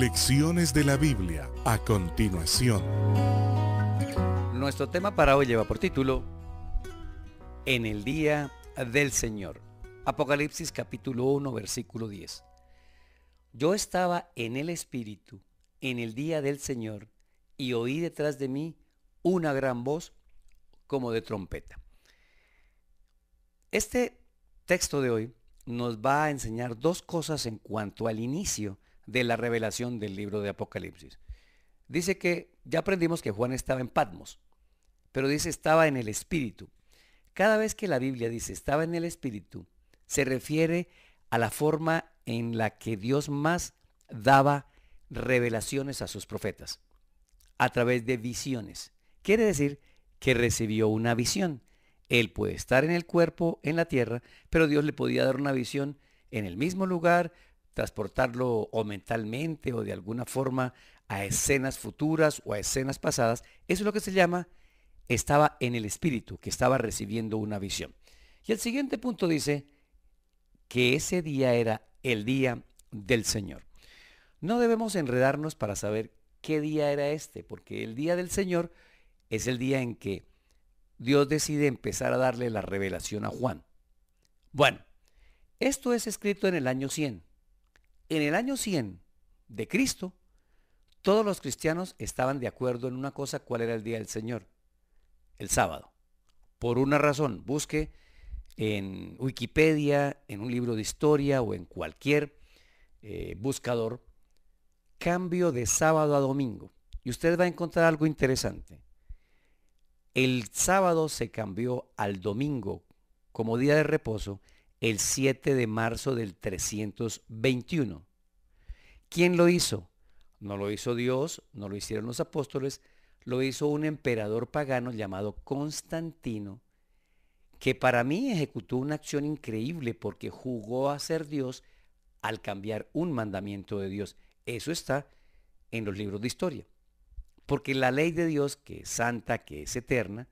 Lecciones de la Biblia a continuación. Nuestro tema para hoy lleva por título En el día del Señor. Apocalipsis capítulo 1 versículo 10. Yo estaba en el Espíritu en el día del Señor y oí detrás de mí una gran voz como de trompeta. Este texto de hoy nos va a enseñar dos cosas en cuanto al inicio de la revelación del libro de Apocalipsis. Dice que ya aprendimos que Juan estaba en Patmos, pero dice estaba en el Espíritu. Cada vez que la Biblia dice estaba en el Espíritu, se refiere a la forma en la que Dios más daba revelaciones a sus profetas, a través de visiones. Quiere decir que recibió una visión. Él puede estar en el cuerpo, en la tierra, pero Dios le podía dar una visión en el mismo lugar transportarlo o mentalmente o de alguna forma a escenas futuras o a escenas pasadas, eso es lo que se llama estaba en el espíritu, que estaba recibiendo una visión. Y el siguiente punto dice que ese día era el día del Señor. No debemos enredarnos para saber qué día era este, porque el día del Señor es el día en que Dios decide empezar a darle la revelación a Juan. Bueno, esto es escrito en el año 100 en el año 100 de Cristo, todos los cristianos estaban de acuerdo en una cosa, cuál era el día del Señor, el sábado. Por una razón, busque en Wikipedia, en un libro de historia o en cualquier eh, buscador, cambio de sábado a domingo. Y usted va a encontrar algo interesante. El sábado se cambió al domingo como día de reposo el 7 de marzo del 321. ¿Quién lo hizo? No lo hizo Dios, no lo hicieron los apóstoles, lo hizo un emperador pagano llamado Constantino, que para mí ejecutó una acción increíble porque jugó a ser Dios al cambiar un mandamiento de Dios. Eso está en los libros de historia. Porque la ley de Dios, que es santa, que es eterna,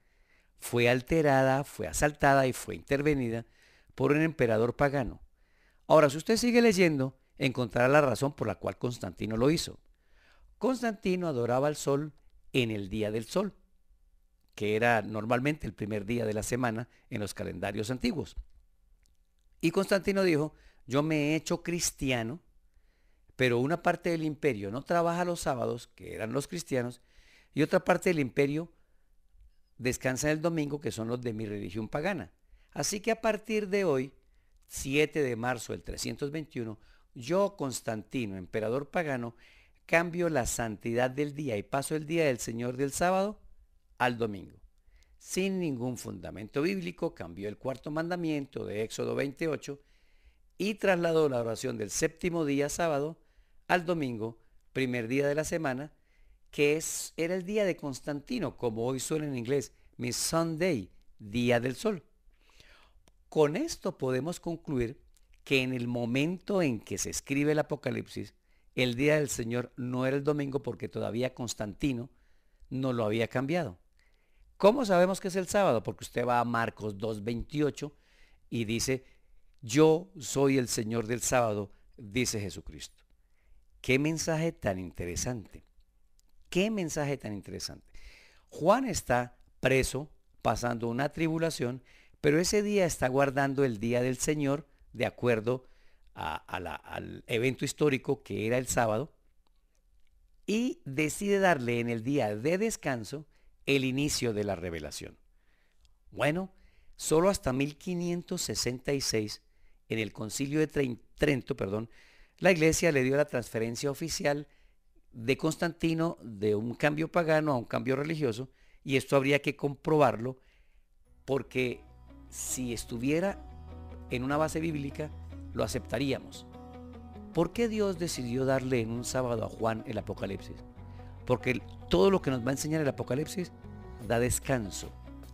fue alterada, fue asaltada y fue intervenida por un emperador pagano. Ahora, si usted sigue leyendo, encontrará la razón por la cual Constantino lo hizo. Constantino adoraba al sol en el día del sol, que era normalmente el primer día de la semana en los calendarios antiguos. Y Constantino dijo, yo me he hecho cristiano, pero una parte del imperio no trabaja los sábados, que eran los cristianos, y otra parte del imperio descansa el domingo, que son los de mi religión pagana. Así que a partir de hoy, 7 de marzo del 321, yo, Constantino, emperador pagano, cambio la santidad del día y paso el día del Señor del sábado al domingo. Sin ningún fundamento bíblico, cambió el cuarto mandamiento de Éxodo 28 y trasladó la oración del séptimo día sábado al domingo, primer día de la semana, que es, era el día de Constantino, como hoy suena en inglés, mi Sunday, día del sol. Con esto podemos concluir que en el momento en que se escribe el Apocalipsis, el día del Señor no era el domingo porque todavía Constantino no lo había cambiado. ¿Cómo sabemos que es el sábado? Porque usted va a Marcos 2.28 y dice, yo soy el Señor del sábado, dice Jesucristo. Qué mensaje tan interesante. Qué mensaje tan interesante. Juan está preso, pasando una tribulación, pero ese día está guardando el día del Señor de acuerdo al evento histórico que era el sábado y decide darle en el día de descanso el inicio de la revelación. Bueno, solo hasta 1566, en el concilio de Trento, perdón, la iglesia le dio la transferencia oficial de Constantino de un cambio pagano a un cambio religioso, y esto habría que comprobarlo porque si estuviera en una base bíblica, lo aceptaríamos. ¿Por qué Dios decidió darle en un sábado a Juan el Apocalipsis? Porque todo lo que nos va a enseñar el Apocalipsis da descanso,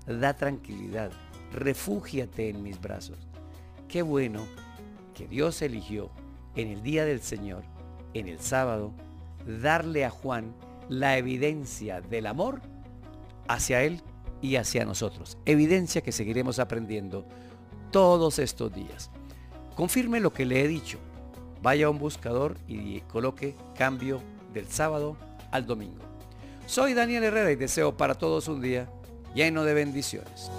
da tranquilidad, refúgiate en mis brazos. Qué bueno que Dios eligió en el día del Señor, en el sábado, darle a Juan la evidencia del amor hacia Él y hacia nosotros. Evidencia que seguiremos aprendiendo todos estos días. Confirme lo que le he dicho. Vaya a un buscador y coloque cambio del sábado al domingo. Soy Daniel Herrera y deseo para todos un día lleno de bendiciones.